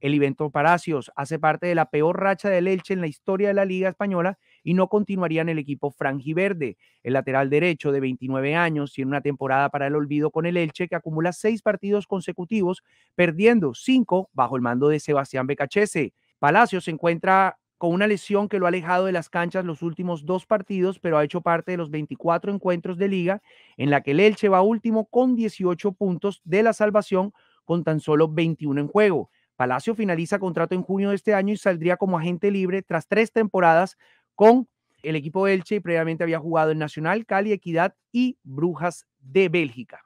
El evento Palacios hace parte de la peor racha del Elche en la historia de la Liga Española y no continuaría en el equipo franjiverde. El lateral derecho de 29 años tiene una temporada para el olvido con el Elche que acumula seis partidos consecutivos, perdiendo cinco bajo el mando de Sebastián Becachese. Palacios se encuentra con una lesión que lo ha alejado de las canchas los últimos dos partidos, pero ha hecho parte de los 24 encuentros de liga, en la que el Elche va último con 18 puntos de la salvación con tan solo 21 en juego. Palacio finaliza contrato en junio de este año y saldría como agente libre tras tres temporadas con el equipo Elche y previamente había jugado en Nacional, Cali, Equidad y Brujas de Bélgica.